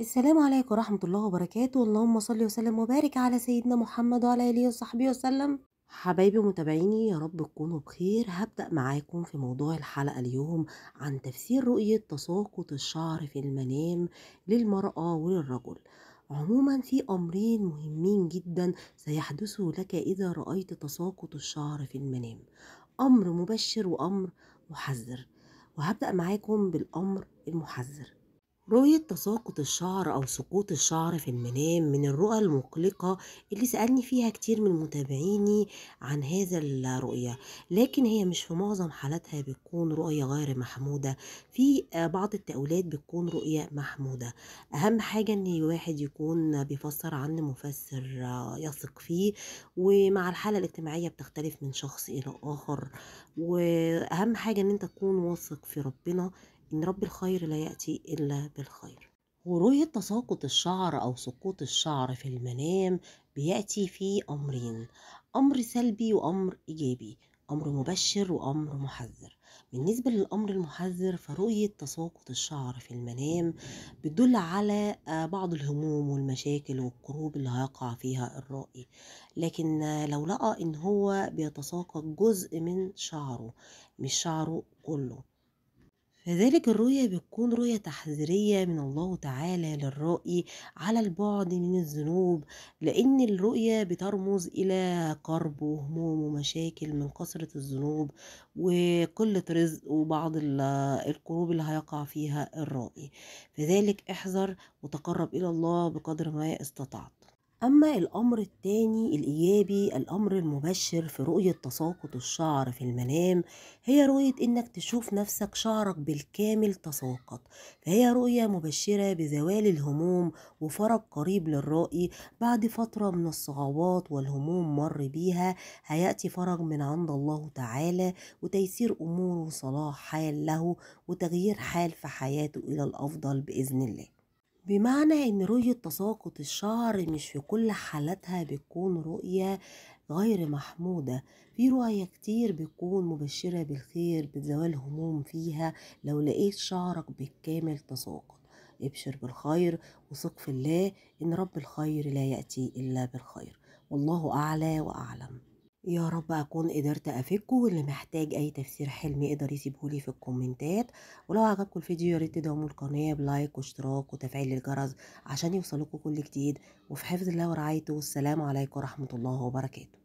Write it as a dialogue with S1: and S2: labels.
S1: السلام عليكم ورحمة الله وبركاته اللهم صل وسلم وبارك على سيدنا محمد وعلى آله وصحبه وسلم حبايبي متابعيني يا رب تكونوا بخير هبدأ معاكم في موضوع الحلقة اليوم عن تفسير رؤية تساقط الشعر في المنام للمرأة وللرجل عموما في أمرين مهمين جدا سيحدثوا لك إذا رأيت تساقط الشعر في المنام أمر مبشر وأمر محذر وهبدأ معاكم بالأمر المحذر رؤية تساقط الشعر أو سقوط الشعر في المنام من الرؤى المقلقة اللي سألني فيها كتير من متابعيني عن هذا الرؤية لكن هي مش في معظم حالاتها بتكون رؤية غير محمودة في آه، بعض التأويلات بتكون رؤية محمودة أهم حاجة إن الواحد يكون بيفسر عن مفسر آه، يثق فيه ومع الحالة الاجتماعية بتختلف من شخص إلى آخر وأهم حاجة إن أنت تكون واثق في ربنا إن رب الخير لا يأتي إلا بالخير ورؤية تساقط الشعر أو سقوط الشعر في المنام بيأتي في أمرين أمر سلبي وأمر إيجابي أمر مبشر وأمر محذر بالنسبة للأمر المحذر فرؤية تساقط الشعر في المنام بتدل على آه، بعض الهموم والمشاكل والكروب اللي هيقع فيها الرائي لكن آه، لو لقى إن هو بيتساقط جزء من شعره مش شعره كله فذلك الرؤية بتكون رؤية تحذيرية من الله تعالى للرائي على البعد من الذنوب لأن الرؤية بترمز إلى كرب وهموم ومشاكل من كثرة الذنوب وقلة رزق وبعض الكروب اللي هيقع فيها الرائي فذلك احذر وتقرب إلى الله بقدر ما استطعت أما الأمر الثاني الإيجابي الأمر المبشر في رؤية تساقط الشعر في المنام هي رؤية إنك تشوف نفسك شعرك بالكامل تساقط فهي رؤية مبشرة بزوال الهموم وفرج قريب للرائي بعد فترة من الصعوبات والهموم مر بيها هيأتي فرج من عند الله تعالى وتيسير أموره وصلاح حال له وتغيير حال في حياته إلى الأفضل بإذن الله بمعنى إن رؤية تساقط الشعر مش في كل حالاتها بتكون رؤية غير محمودة في رؤية كتير بتكون مبشرة بالخير بزوال هموم فيها لو لقيت شعرك بالكامل تساقط ابشر بالخير وثق في الله إن رب الخير لا يأتي إلا بالخير والله أعلى وأعلم يا رب اكون قدرت افكه واللي محتاج اي تفسير حلمي يقدر يسيبه لي في الكومنتات ولو عجبكم الفيديو يا ريت تدعموا القناه بلايك واشتراك وتفعيل الجرس عشان يوصلكم كل جديد وفي حفظ الله ورعايته والسلام عليكم ورحمه الله وبركاته